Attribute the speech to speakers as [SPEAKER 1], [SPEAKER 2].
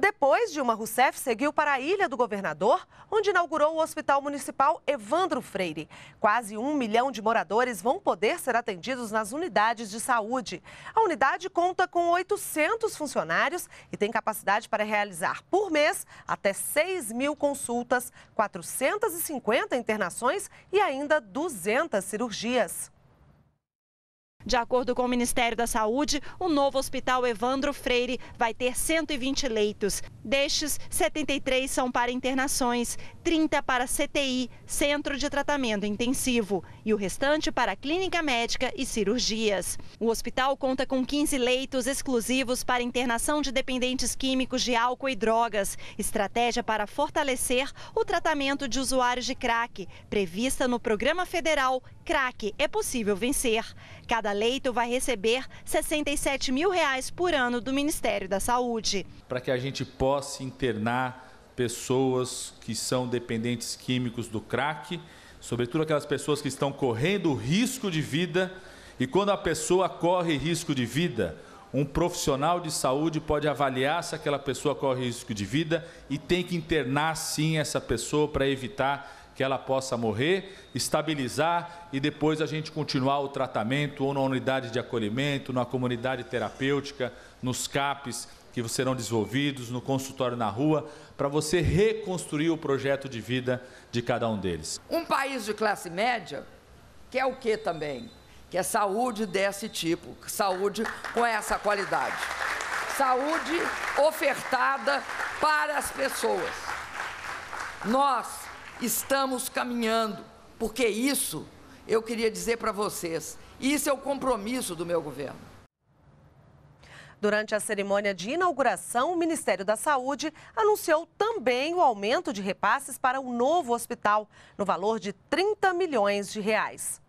[SPEAKER 1] Depois, Dilma Rousseff seguiu para a Ilha do Governador, onde inaugurou o Hospital Municipal Evandro Freire. Quase um milhão de moradores vão poder ser atendidos nas unidades de saúde. A unidade conta com 800 funcionários e tem capacidade para realizar por mês até 6 mil consultas, 450 internações e ainda 200 cirurgias.
[SPEAKER 2] De acordo com o Ministério da Saúde, o novo Hospital Evandro Freire vai ter 120 leitos. Destes, 73 são para internações, 30 para CTI, Centro de Tratamento Intensivo, e o restante para clínica médica e cirurgias. O hospital conta com 15 leitos exclusivos para internação de dependentes químicos de álcool e drogas, estratégia para fortalecer o tratamento de usuários de crack, prevista no programa federal Crack é possível vencer. Cada cada leito vai receber R$ 67 mil reais por ano do Ministério da Saúde.
[SPEAKER 3] Para que a gente possa internar pessoas que são dependentes químicos do crack, sobretudo aquelas pessoas que estão correndo risco de vida. E quando a pessoa corre risco de vida, um profissional de saúde pode avaliar se aquela pessoa corre risco de vida e tem que internar sim essa pessoa para evitar que ela possa morrer, estabilizar e depois a gente continuar o tratamento ou na unidade de acolhimento, na comunidade terapêutica, nos CAPs que serão desenvolvidos, no consultório na rua, para você reconstruir o projeto de vida de cada um deles.
[SPEAKER 4] Um país de classe média quer é o que também? Quer saúde desse tipo, saúde com essa qualidade. Saúde ofertada para as pessoas. Nós, estamos caminhando, porque isso eu queria dizer para vocês, isso é o compromisso do meu governo.
[SPEAKER 1] Durante a cerimônia de inauguração, o Ministério da Saúde anunciou também o aumento de repasses para o novo hospital, no valor de 30 milhões de reais.